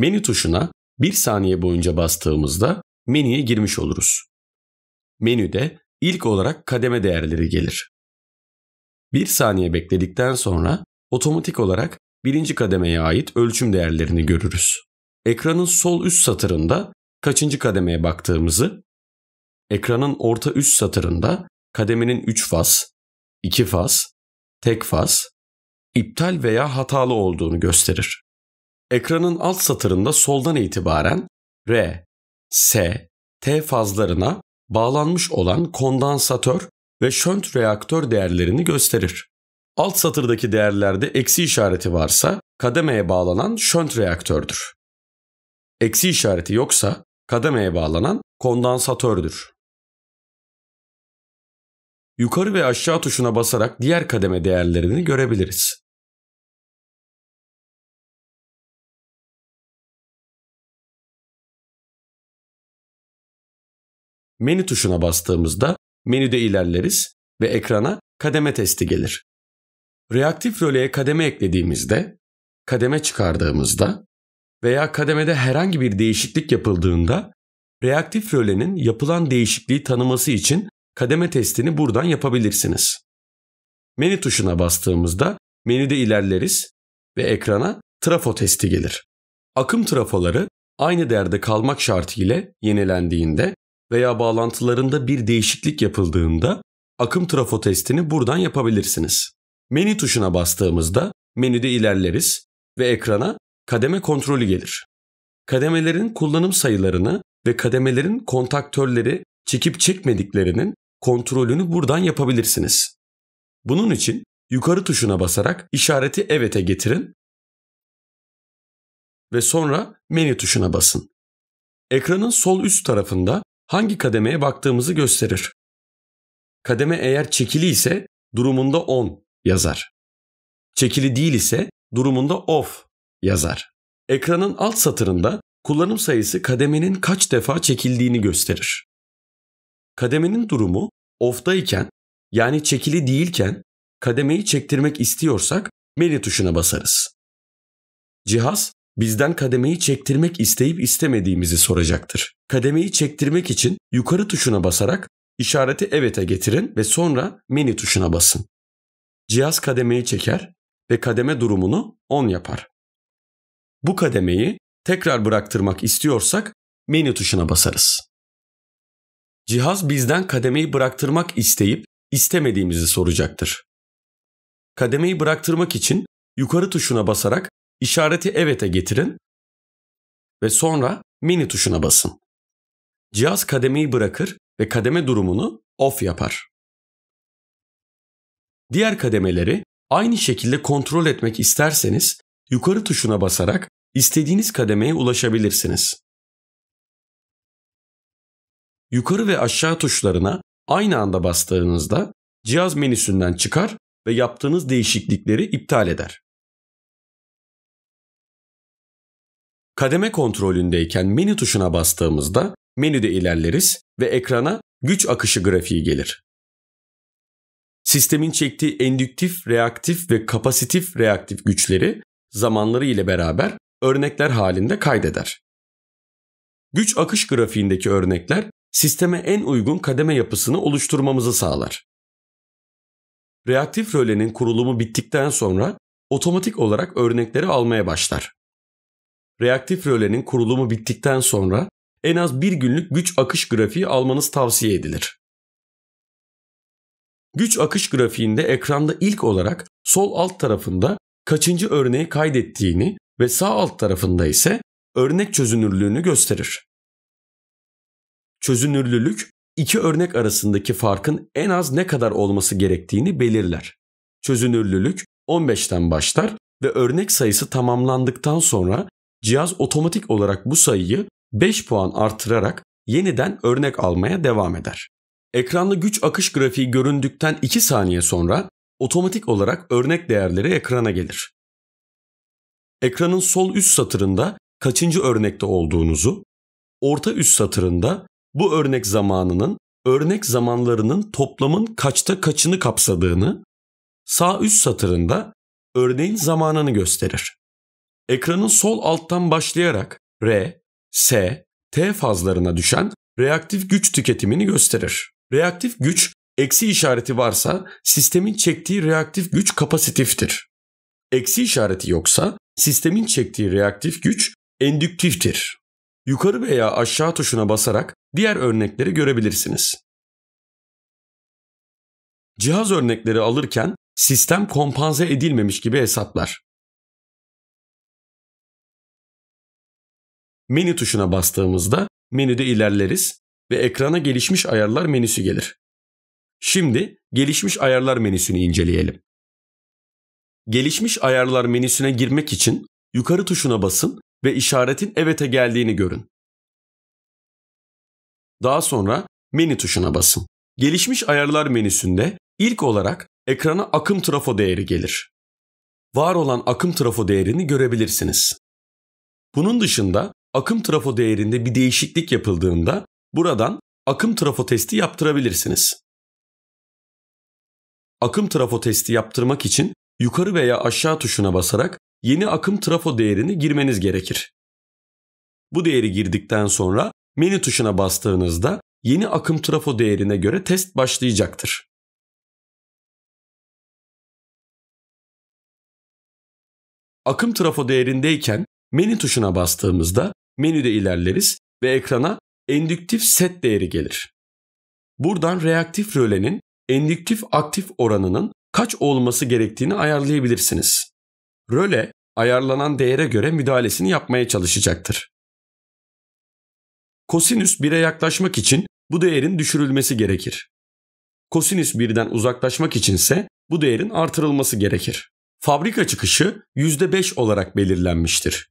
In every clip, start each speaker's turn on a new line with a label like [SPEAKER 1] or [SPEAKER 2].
[SPEAKER 1] menü tuşuna 1 saniye boyunca bastığımızda menüye girmiş oluruz. Menüde ilk olarak kademe değerleri gelir. 1 saniye bekledikten sonra otomatik olarak birinci kademeye ait ölçüm değerlerini görürüz. Ekranın sol üst satırında kaçıncı kademeye baktığımızı, ekranın orta üst satırında kademenin 3 faz, 2 faz, tek faz, iptal veya hatalı olduğunu gösterir. Ekranın alt satırında soldan itibaren R, S, T fazlarına bağlanmış olan kondansatör ve şönt reaktör değerlerini gösterir. Alt satırdaki değerlerde eksi işareti varsa kademeye bağlanan şönt
[SPEAKER 2] reaktördür. Eksi işareti yoksa kademeye bağlanan kondansatördür. Yukarı ve aşağı tuşuna basarak diğer kademe değerlerini görebiliriz. menü tuşuna bastığımızda menüde ilerleriz ve ekrana kademe testi
[SPEAKER 1] gelir. Reaktif röleye kademe eklediğimizde, kademe çıkardığımızda veya kademede herhangi bir değişiklik yapıldığında reaktif rölenin yapılan değişikliği tanıması için kademe testini buradan yapabilirsiniz. Menü tuşuna bastığımızda menüde ilerleriz ve ekrana trafo testi gelir. Akım trafoları aynı değerde kalmak şartı ile yenilendiğinde veya bağlantılarında bir değişiklik yapıldığında akım trafo testini buradan yapabilirsiniz. Menü tuşuna bastığımızda menüde ilerleriz ve ekrana kademe kontrolü gelir. Kademelerin kullanım sayılarını ve kademelerin kontaktörleri çekip çekmediklerinin kontrolünü buradan yapabilirsiniz. Bunun için yukarı tuşuna basarak işareti evet'e getirin ve sonra menü tuşuna basın. Ekranın sol üst tarafında hangi kademeye baktığımızı gösterir. Kademe eğer çekili ise durumunda on yazar. Çekili değil ise durumunda off yazar. Ekranın alt satırında kullanım sayısı kademenin kaç defa çekildiğini gösterir. Kademenin durumu off'tayken yani çekili değilken kademeyi çektirmek istiyorsak menü tuşuna basarız. Cihaz bizden kademeyi çektirmek isteyip istemediğimizi soracaktır. Kademeyi çektirmek için yukarı tuşuna basarak işareti evet'e getirin ve sonra menü tuşuna basın. Cihaz kademeyi çeker ve kademe durumunu 10 yapar. Bu kademeyi tekrar bıraktırmak istiyorsak menü tuşuna basarız. Cihaz bizden kademeyi bıraktırmak isteyip istemediğimizi soracaktır. Kademeyi bıraktırmak için yukarı tuşuna basarak işareti evet'e
[SPEAKER 2] getirin ve sonra menü tuşuna basın. Cihaz kademeyi bırakır ve kademe durumunu off yapar.
[SPEAKER 1] Diğer kademeleri aynı şekilde kontrol etmek isterseniz yukarı tuşuna basarak istediğiniz kademeye ulaşabilirsiniz. Yukarı ve aşağı tuşlarına aynı anda bastığınızda cihaz menüsünden çıkar
[SPEAKER 2] ve yaptığınız değişiklikleri iptal eder. Kademe kontrolündeyken menü tuşuna bastığımızda menüde ilerleriz
[SPEAKER 1] ve ekrana güç akışı grafiği gelir. Sistemin çektiği endüktif, reaktif ve kapasitif reaktif güçleri zamanları ile beraber örnekler halinde kaydeder. Güç akış grafiğindeki örnekler sisteme en uygun kademe yapısını oluşturmamızı sağlar. Reaktif rölenin kurulumu bittikten sonra otomatik olarak örnekleri almaya başlar. Reaktif rölenin kurulumu bittikten sonra en az bir günlük güç akış grafiği almanız tavsiye edilir. Güç akış grafiğinde ekranda ilk olarak sol alt tarafında kaçıncı örneği kaydettiğini ve sağ alt tarafında ise örnek çözünürlüğünü gösterir. Çözünürlülük iki örnek arasındaki farkın en az ne kadar olması gerektiğini belirler. Çözünürlülük 15'ten başlar ve örnek sayısı tamamlandıktan sonra cihaz otomatik olarak bu sayıyı 5 puan artırarak yeniden örnek almaya devam eder. Ekranda güç akış grafiği göründükten 2 saniye sonra otomatik olarak örnek değerleri ekrana gelir. Ekranın sol üst satırında kaçıncı örnekte olduğunuzu, orta üst satırında bu örnek zamanının örnek zamanlarının toplamın kaçta kaçını kapsadığını, sağ üst satırında örneğin zamanını gösterir. Ekranın sol alttan başlayarak R, S, T fazlarına düşen reaktif güç tüketimini gösterir. Reaktif güç eksi işareti varsa sistemin çektiği reaktif güç kapasitiftir. Eksi işareti yoksa sistemin çektiği reaktif güç endüktiftir. Yukarı veya aşağı tuşuna basarak diğer örnekleri
[SPEAKER 2] görebilirsiniz. Cihaz örnekleri alırken sistem kompanse edilmemiş gibi hesaplar. menü tuşuna bastığımızda menüde ilerleriz ve
[SPEAKER 1] ekrana gelişmiş ayarlar menüsü gelir. Şimdi gelişmiş ayarlar menüsünü inceleyelim.
[SPEAKER 2] Gelişmiş ayarlar menüsüne girmek için yukarı tuşuna basın ve işaretin evet'e geldiğini görün. Daha
[SPEAKER 1] sonra menü tuşuna basın. Gelişmiş ayarlar menüsünde ilk olarak ekrana akım trafo değeri gelir. Var olan akım trafo değerini görebilirsiniz. Bunun dışında akım trafo değerinde bir değişiklik yapıldığında buradan akım trafo testi yaptırabilirsiniz. Akım trafo testi yaptırmak için yukarı veya aşağı tuşuna basarak yeni akım trafo değerini girmeniz gerekir. Bu değeri girdikten sonra menü tuşuna bastığınızda
[SPEAKER 2] yeni akım trafo değerine göre test başlayacaktır. Akım trafo değerindeyken menü tuşuna bastığımızda menüde ilerleriz ve ekrana endüktif set değeri
[SPEAKER 1] gelir. Buradan reaktif rölenin endüktif aktif oranının kaç olması gerektiğini ayarlayabilirsiniz. Röle ayarlanan değere göre müdahalesini yapmaya çalışacaktır. Kosinüs 1'e yaklaşmak için bu değerin düşürülmesi gerekir. Kosinüs 1'den uzaklaşmak içinse bu değerin artırılması gerekir. Fabrika çıkışı %5 olarak belirlenmiştir.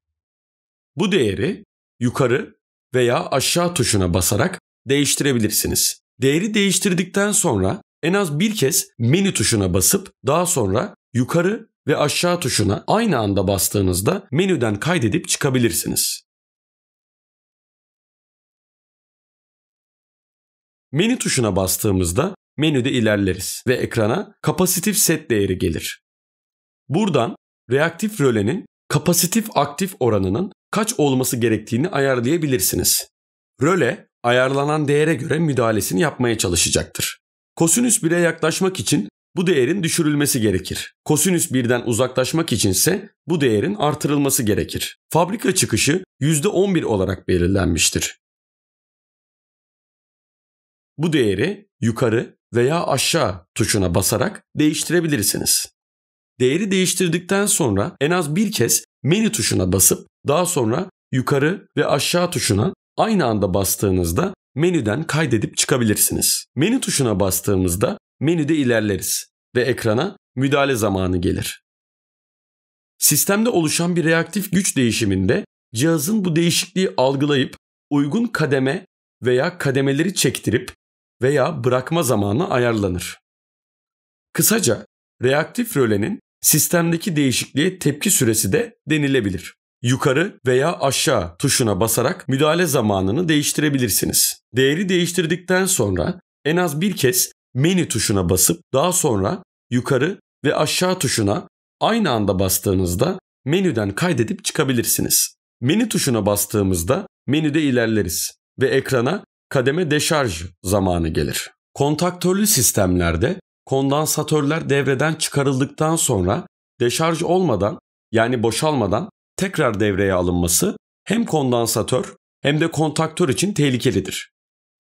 [SPEAKER 1] Bu değeri yukarı veya aşağı tuşuna basarak değiştirebilirsiniz. Değeri değiştirdikten sonra en az bir kez menü tuşuna basıp
[SPEAKER 2] daha sonra yukarı ve aşağı tuşuna aynı anda bastığınızda menüden kaydedip çıkabilirsiniz. Menü tuşuna bastığımızda menüde ilerleriz ve ekrana kapasitif set
[SPEAKER 1] değeri gelir. Buradan reaktif rölenin kapasitif aktif oranının kaç olması gerektiğini ayarlayabilirsiniz. Röle ayarlanan değere göre müdahalesini yapmaya çalışacaktır. Kosinüs 1'e yaklaşmak için bu değerin düşürülmesi gerekir. Kosinüs 1'den uzaklaşmak içinse bu değerin artırılması gerekir. Fabrika çıkışı %11 olarak belirlenmiştir. Bu değeri yukarı veya aşağı tuşuna basarak değiştirebilirsiniz. Değeri değiştirdikten sonra en az bir kez menü tuşuna basıp daha sonra yukarı ve aşağı tuşuna aynı anda bastığınızda menüden kaydedip çıkabilirsiniz. Menü tuşuna bastığımızda menüde ilerleriz ve ekrana müdahale zamanı gelir. Sistemde oluşan bir reaktif güç değişiminde cihazın bu değişikliği algılayıp uygun kademe veya kademeleri çektirip veya bırakma zamanı ayarlanır. Kısaca reaktif rölenin sistemdeki değişikliğe tepki süresi de denilebilir yukarı veya aşağı tuşuna basarak müdahale zamanını değiştirebilirsiniz. Değeri değiştirdikten sonra en az bir kez menü tuşuna basıp daha sonra yukarı ve aşağı tuşuna aynı anda bastığınızda menüden kaydedip çıkabilirsiniz. Menü tuşuna bastığımızda menüde ilerleriz ve ekrana kademe deşarj zamanı gelir. Kontaktörlü sistemlerde kondansatörler devreden çıkarıldıktan sonra deşarj olmadan yani boşalmadan tekrar devreye alınması hem kondansatör hem de kontaktör için tehlikelidir.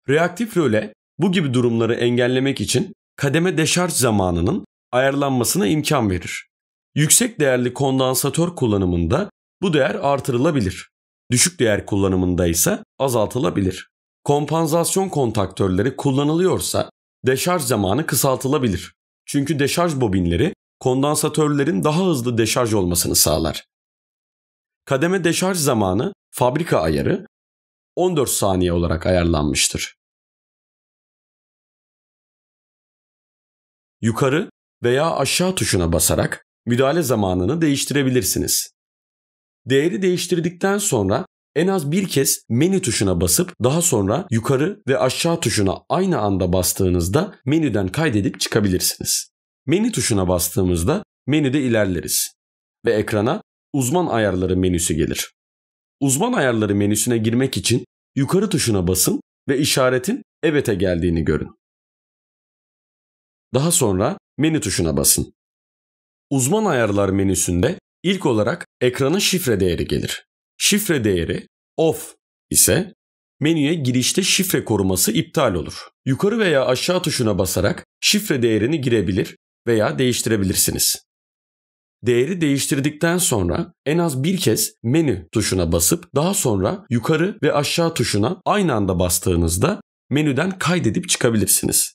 [SPEAKER 1] Reaktif röle bu gibi durumları engellemek için kademe deşarj zamanının ayarlanmasına imkan verir. Yüksek değerli kondansatör kullanımında bu değer artırılabilir. Düşük değer kullanımında ise azaltılabilir. Kompansasyon kontaktörleri kullanılıyorsa deşarj zamanı kısaltılabilir. Çünkü deşarj bobinleri kondansatörlerin daha hızlı deşarj olmasını sağlar. Kademe deşarj
[SPEAKER 2] zamanı fabrika ayarı 14 saniye olarak ayarlanmıştır. Yukarı veya aşağı tuşuna basarak müdahale zamanını değiştirebilirsiniz. Değeri
[SPEAKER 1] değiştirdikten sonra en az bir kez menü tuşuna basıp daha sonra yukarı ve aşağı tuşuna aynı anda bastığınızda menüden kaydedip çıkabilirsiniz. Menü tuşuna bastığımızda menüde ilerleriz ve ekrana uzman ayarları menüsü gelir. Uzman ayarları menüsüne girmek için yukarı tuşuna basın ve işaretin evet'e geldiğini görün. Daha sonra menü tuşuna basın. Uzman ayarlar menüsünde ilk olarak ekranın şifre değeri gelir. Şifre değeri off ise menüye girişte şifre koruması iptal olur. Yukarı veya aşağı tuşuna basarak şifre değerini girebilir veya değiştirebilirsiniz değeri değiştirdikten sonra en az bir kez menü tuşuna basıp daha sonra yukarı ve aşağı tuşuna aynı anda bastığınızda menüden
[SPEAKER 2] kaydedip çıkabilirsiniz.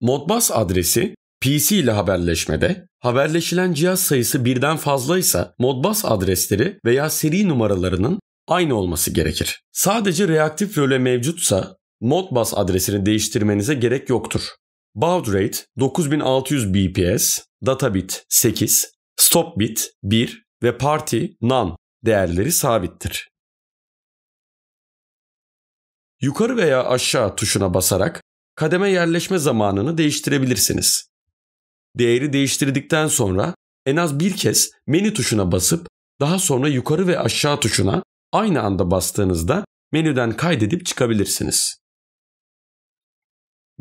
[SPEAKER 2] Modbus adresi PC ile haberleşmede
[SPEAKER 1] haberleşilen cihaz sayısı birden fazlaysa Modbus adresleri veya seri numaralarının aynı olması gerekir. Sadece reaktif röle mevcutsa Modbus adresini değiştirmenize gerek yoktur. Baud rate 9600 bps, data bit 8, stop bit 1 ve party none değerleri
[SPEAKER 2] sabittir. Yukarı veya aşağı tuşuna basarak kademe yerleşme zamanını değiştirebilirsiniz. Değeri
[SPEAKER 1] değiştirdikten sonra en az bir kez menü tuşuna basıp daha sonra yukarı ve aşağı tuşuna aynı anda bastığınızda menüden kaydedip çıkabilirsiniz.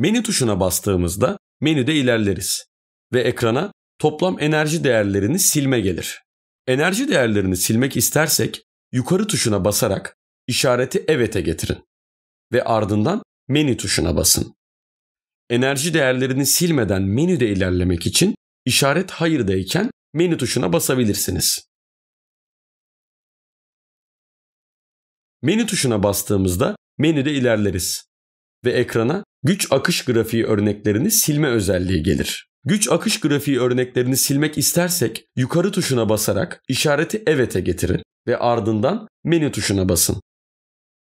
[SPEAKER 1] Menü tuşuna bastığımızda menüde ilerleriz ve ekrana toplam enerji değerlerini silme gelir. Enerji değerlerini silmek istersek yukarı tuşuna basarak işareti evet'e getirin ve ardından menü tuşuna basın. Enerji değerlerini silmeden menüde ilerlemek için
[SPEAKER 2] işaret hayırdayken menü tuşuna basabilirsiniz. Menü tuşuna bastığımızda menüde ilerleriz ve
[SPEAKER 1] ekrana güç akış grafiği örneklerini silme özelliği gelir. Güç akış grafiği örneklerini silmek istersek yukarı tuşuna basarak işareti evet'e getirin ve ardından
[SPEAKER 2] menü tuşuna basın.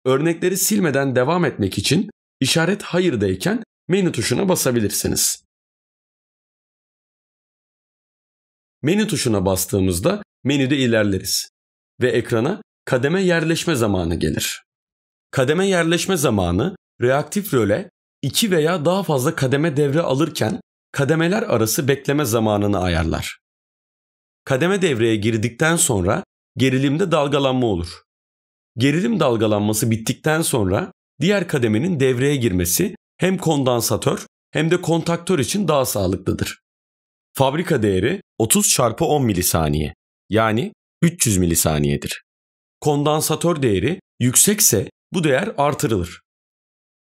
[SPEAKER 2] Örnekleri silmeden devam etmek için işaret hayırdayken menü tuşuna basabilirsiniz. Menü tuşuna bastığımızda menüde ilerleriz ve ekrana
[SPEAKER 1] kademe yerleşme zamanı gelir. Kademe yerleşme zamanı Reaktif röle iki veya daha fazla kademe devre alırken kademeler arası bekleme zamanını ayarlar. Kademe devreye girdikten sonra gerilimde dalgalanma olur. Gerilim dalgalanması bittikten sonra diğer kademenin devreye girmesi hem kondansatör hem de kontaktör için daha sağlıklıdır. Fabrika değeri 30 çarpı 10 milisaniye yani 300 milisaniyedir. Kondansatör değeri yüksekse bu değer artırılır.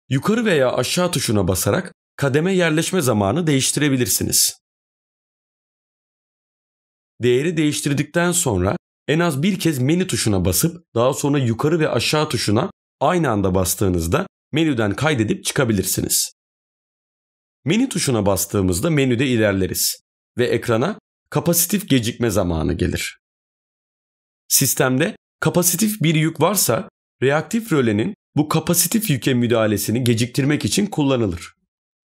[SPEAKER 1] Yukarı veya aşağı tuşuna basarak kademe yerleşme zamanı değiştirebilirsiniz. Değeri değiştirdikten sonra en az bir kez menü tuşuna basıp daha sonra yukarı ve aşağı tuşuna aynı anda bastığınızda menüden kaydedip çıkabilirsiniz. Menü tuşuna bastığımızda menüde ilerleriz ve ekrana kapasitif gecikme zamanı gelir. Sistemde kapasitif bir yük varsa reaktif rölenin bu kapasitif yüke müdahalesini geciktirmek için kullanılır.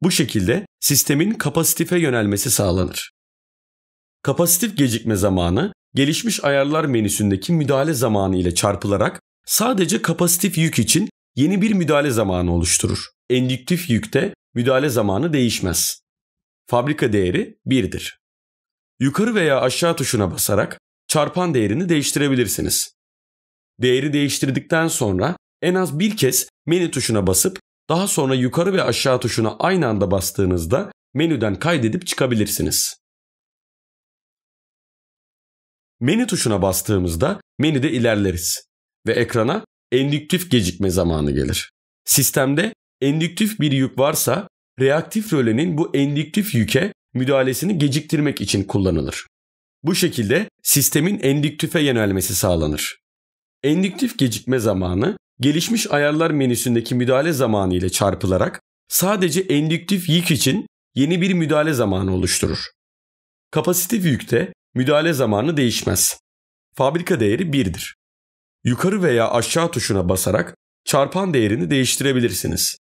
[SPEAKER 1] Bu şekilde sistemin kapasitife yönelmesi sağlanır. Kapasitif gecikme zamanı gelişmiş ayarlar menüsündeki müdahale zamanı ile çarpılarak sadece kapasitif yük için yeni bir müdahale zamanı oluşturur. Endüktif yükte müdahale zamanı değişmez. Fabrika değeri 1'dir. Yukarı veya aşağı tuşuna basarak çarpan değerini değiştirebilirsiniz. Değeri değiştirdikten sonra en az bir kez menü tuşuna basıp daha sonra yukarı ve aşağı tuşuna aynı anda bastığınızda menüden kaydedip çıkabilirsiniz. Menü tuşuna bastığımızda menüde ilerleriz ve ekrana endüktif gecikme zamanı gelir. Sistemde endüktif bir yük varsa reaktif rölenin bu endüktif yüke müdahalesini geciktirmek için kullanılır. Bu şekilde sistemin endüktife yönelmesi sağlanır. Endüktif gecikme zamanı gelişmiş ayarlar menüsündeki müdahale zamanı ile çarpılarak sadece endüktif yük için yeni bir müdahale zamanı oluşturur. Kapasitif yükte müdahale zamanı değişmez. Fabrika değeri 1'dir. Yukarı veya aşağı tuşuna basarak çarpan değerini değiştirebilirsiniz.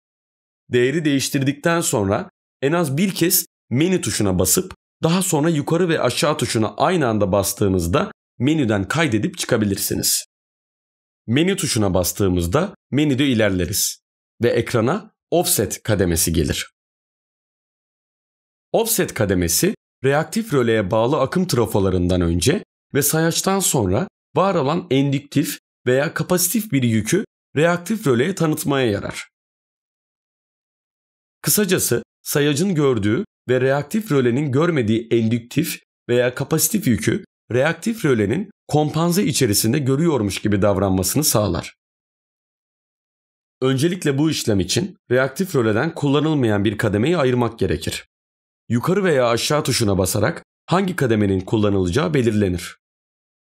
[SPEAKER 1] Değeri değiştirdikten sonra en az bir kez menü tuşuna basıp daha sonra yukarı ve aşağı tuşuna aynı anda bastığınızda menüden kaydedip çıkabilirsiniz. Menü tuşuna bastığımızda menüde ilerleriz ve ekrana offset kademesi gelir. Offset kademesi reaktif röleye bağlı akım trafolarından önce ve sayaçtan sonra var olan endüktif veya kapasitif bir yükü reaktif röleye tanıtmaya yarar. Kısacası sayacın gördüğü ve reaktif rölenin görmediği endüktif veya kapasitif yükü reaktif rölenin kompanze içerisinde görüyormuş gibi davranmasını sağlar. Öncelikle bu işlem için reaktif röleden kullanılmayan bir kademeyi ayırmak gerekir. Yukarı veya aşağı tuşuna basarak hangi kademenin kullanılacağı belirlenir.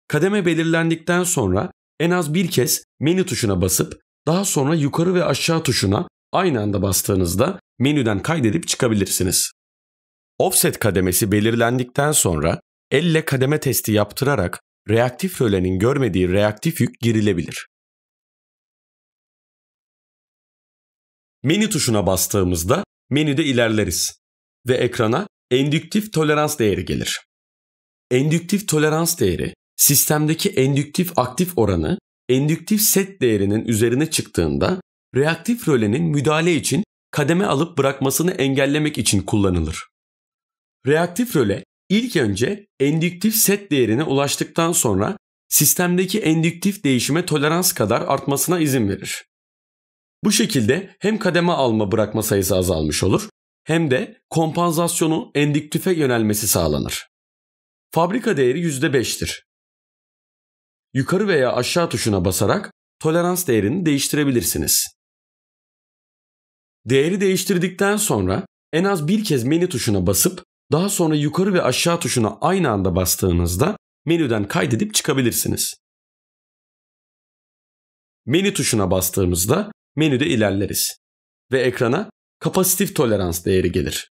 [SPEAKER 1] Kademe belirlendikten sonra en az bir kez menü tuşuna basıp daha sonra yukarı ve aşağı tuşuna aynı anda bastığınızda menüden kaydedip çıkabilirsiniz. Offset kademesi belirlendikten
[SPEAKER 2] sonra elle kademe testi yaptırarak reaktif rölenin görmediği reaktif yük girilebilir. Menü tuşuna bastığımızda menüde ilerleriz ve ekrana endüktif tolerans değeri gelir.
[SPEAKER 1] Endüktif tolerans değeri sistemdeki endüktif aktif oranı endüktif set değerinin üzerine çıktığında reaktif rölenin müdahale için kademe alıp bırakmasını engellemek için kullanılır. Reaktif röle İlk önce endüktif set değerine ulaştıktan sonra sistemdeki endüktif değişime tolerans kadar artmasına izin verir. Bu şekilde hem kademe alma bırakma sayısı azalmış olur hem de kompansasyonu endüktife yönelmesi sağlanır.
[SPEAKER 2] Fabrika değeri %5'tir. Yukarı veya aşağı tuşuna basarak tolerans değerini değiştirebilirsiniz. Değeri
[SPEAKER 1] değiştirdikten sonra en az bir kez menü tuşuna basıp daha sonra yukarı ve aşağı tuşuna aynı anda bastığınızda menüden kaydedip çıkabilirsiniz. Menü tuşuna bastığımızda menüde ilerleriz ve ekrana kapasitif tolerans değeri gelir.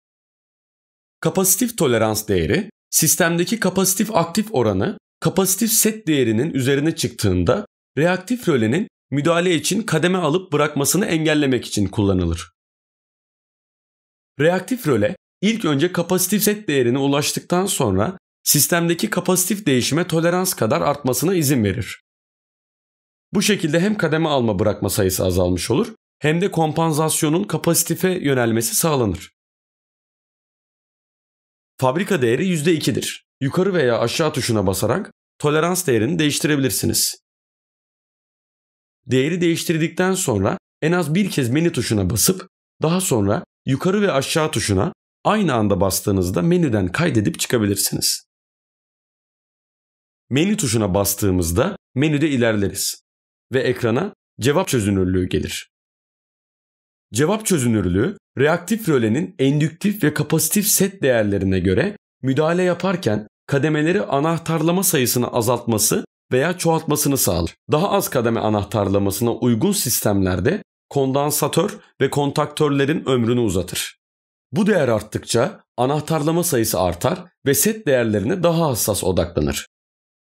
[SPEAKER 1] Kapasitif tolerans değeri sistemdeki kapasitif aktif oranı kapasitif set değerinin üzerine çıktığında reaktif rölenin müdahale için kademe alıp bırakmasını engellemek için kullanılır. Reaktif röle İlk önce kapasitif set değerine ulaştıktan sonra sistemdeki kapasitif değişime tolerans kadar artmasına izin verir. Bu şekilde hem kademe alma bırakma sayısı azalmış olur hem de kompansasyonun kapasitife
[SPEAKER 2] yönelmesi sağlanır. Fabrika değeri %2'dir. Yukarı veya aşağı tuşuna basarak tolerans değerini değiştirebilirsiniz.
[SPEAKER 1] Değeri değiştirdikten sonra en az bir kez menü tuşuna basıp daha sonra yukarı ve aşağı tuşuna aynı anda bastığınızda menüden kaydedip çıkabilirsiniz.
[SPEAKER 2] Menü tuşuna bastığımızda menüde ilerleriz ve ekrana cevap çözünürlüğü gelir. Cevap çözünürlüğü,
[SPEAKER 1] reaktif rölenin endüktif ve kapasitif set değerlerine göre müdahale yaparken kademeleri anahtarlama sayısını azaltması veya çoğaltmasını sağlar. Daha az kademe anahtarlamasına uygun sistemlerde kondansatör ve kontaktörlerin ömrünü uzatır. Bu değer arttıkça anahtarlama sayısı artar ve set değerlerine daha hassas odaklanır.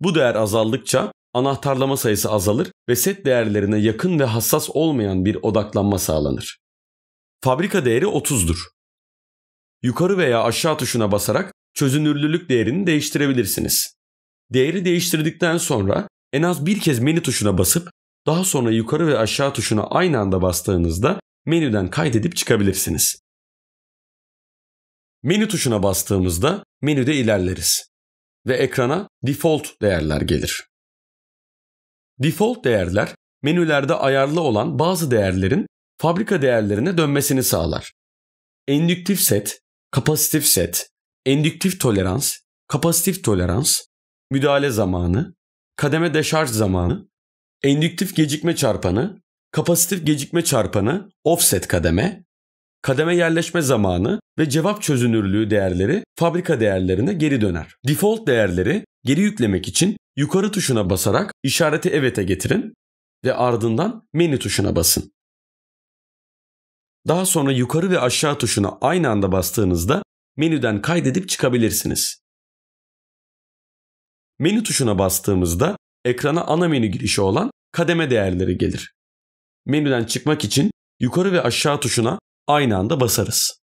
[SPEAKER 1] Bu değer azaldıkça anahtarlama sayısı azalır ve set değerlerine yakın ve hassas olmayan bir odaklanma sağlanır. Fabrika değeri 30'dur. Yukarı veya aşağı tuşuna basarak çözünürlülük değerini değiştirebilirsiniz. Değeri değiştirdikten sonra en az bir kez menü tuşuna basıp daha sonra yukarı ve aşağı tuşuna aynı anda bastığınızda menüden kaydedip
[SPEAKER 2] çıkabilirsiniz. Menü tuşuna bastığımızda menüde ilerleriz ve ekrana default değerler gelir. Default
[SPEAKER 1] değerler menülerde ayarlı olan bazı değerlerin fabrika değerlerine dönmesini sağlar. Endüktif set, kapasitif set, endüktif tolerans, kapasitif tolerans, müdahale zamanı, kademe deşarj zamanı, endüktif gecikme çarpanı, kapasitif gecikme çarpanı, offset kademe, kademe yerleşme zamanı ve cevap çözünürlüğü değerleri fabrika değerlerine geri döner. Default değerleri geri yüklemek için yukarı tuşuna basarak işareti evet'e getirin ve ardından menü tuşuna basın. Daha sonra yukarı ve aşağı tuşuna aynı anda bastığınızda menüden kaydedip çıkabilirsiniz. Menü tuşuna bastığımızda ekrana ana menü girişi olan
[SPEAKER 2] kademe değerleri gelir. Menüden çıkmak için yukarı ve aşağı tuşuna aynı anda basarız.